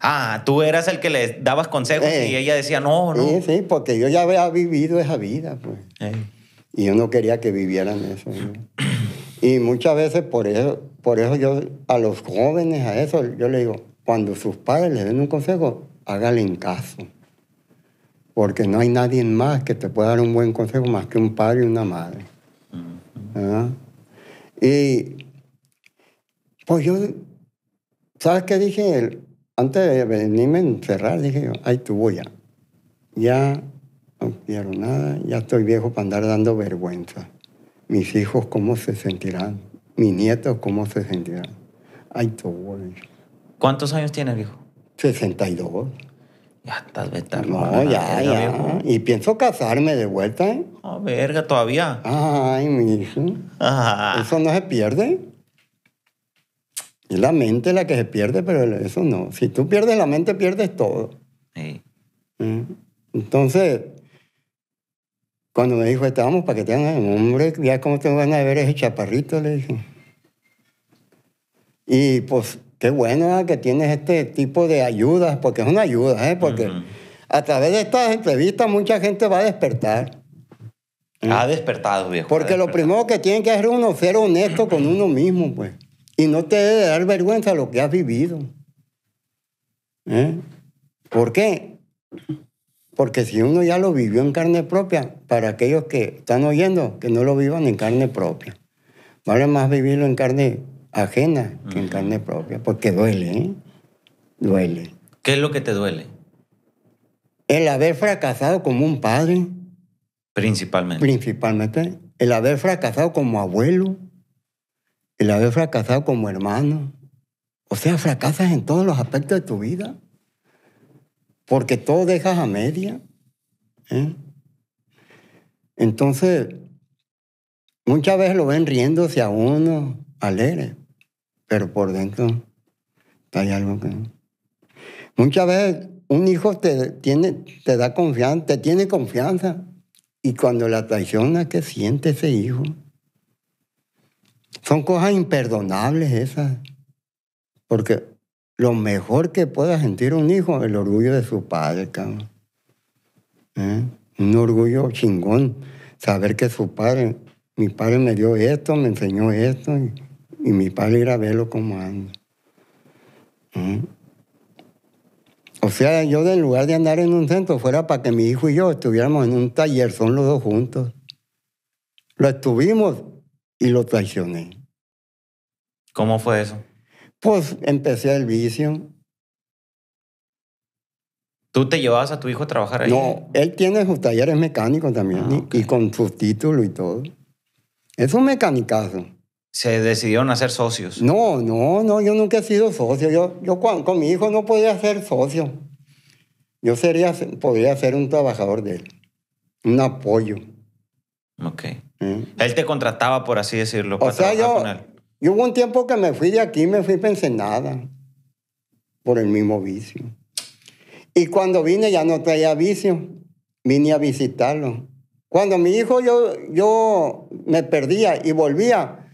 Ah, tú eras el que le dabas consejos y eh. ella decía, no, no. Sí, sí, porque yo ya había vivido esa vida, pues. Eh. Y yo no quería que vivieran eso. Y muchas veces por eso, por eso yo a los jóvenes, a eso, yo le digo, cuando sus padres les den un consejo, hágale en caso. Porque no hay nadie más que te pueda dar un buen consejo más que un padre y una madre. ¿Ah? Y pues yo, ¿sabes qué dije? Antes de venirme a encerrar, dije yo, ay, voy ya. Ya no quiero nada, ya estoy viejo para andar dando vergüenza. Mis hijos, ¿cómo se sentirán? Mis nietos, ¿cómo se sentirán? Ay, tú voy. ¿Cuántos años tienes, viejo? 62. Ya estás vez. No, ya, ya. Y pienso casarme de vuelta. ¿eh? Ah, verga, todavía. Ay, mi hijo. Ah. Eso no se pierde. Es la mente la que se pierde, pero eso no. Si tú pierdes la mente, pierdes todo. Mm. Entonces, cuando me dijo, estábamos para que tengan hagan, hombre, ya como te van a ver ese chaparrito, le dije. Y pues, qué bueno que tienes este tipo de ayudas, porque es una ayuda, ¿eh? porque a través de estas entrevistas mucha gente va a despertar. Ha despertado, viejo. Porque lo primero que tiene que hacer uno es ser honesto con uno mismo, pues. Y no te debe dar vergüenza lo que has vivido. ¿Eh? ¿Por qué? Porque si uno ya lo vivió en carne propia, para aquellos que están oyendo, que no lo vivan en carne propia. Vale más vivirlo en carne ajena que en carne propia, porque duele, ¿eh? Duele. ¿Qué es lo que te duele? El haber fracasado como un padre. Principalmente. Principalmente. El haber fracasado como abuelo el haber fracasado como hermano. O sea, fracasas en todos los aspectos de tu vida, porque todo dejas a media. ¿eh? Entonces, muchas veces lo ven riéndose a uno, alegre, pero por dentro hay algo que... Muchas veces un hijo te, tiene, te da confianza, te tiene confianza, y cuando la traiciona ¿Qué siente ese hijo, son cosas imperdonables esas. Porque lo mejor que pueda sentir un hijo es el orgullo de su padre, cabrón. ¿Eh? Un orgullo chingón. Saber que su padre, mi padre me dio esto, me enseñó esto, y, mi padre ir a verlo como anda. ¿Eh? O sea, yo en lugar de andar en un centro, fuera para que mi hijo y yo estuviéramos en un taller, son los dos juntos. Lo estuvimos y lo traicioné. ¿Cómo fue eso? Pues empecé el vicio. ¿Tú te llevabas a tu hijo a trabajar ahí? No, él tiene sus talleres mecánicos también ah, y con su título y todo. Es un mecanicazo. ¿Se decidieron hacer socios? No, no, no, yo nunca he sido socio. Yo, yo con, mi hijo no podía ser socio. Yo sería, podría ser un trabajador de él, un apoyo. Ok. ¿Eh? Él te contrataba, por así decirlo. O para sea, yo, con él. Y hubo un tiempo que me fui de aquí, me fui pensé nada por el mismo vicio. Y cuando vine ya no traía vicio, vine a visitarlo. Cuando mi hijo yo, yo me perdía y volvía,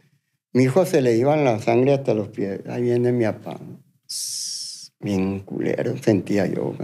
mi hijo se le iba la sangre hasta los pies. Ahí viene mi papá. Bien culero, sentía yo.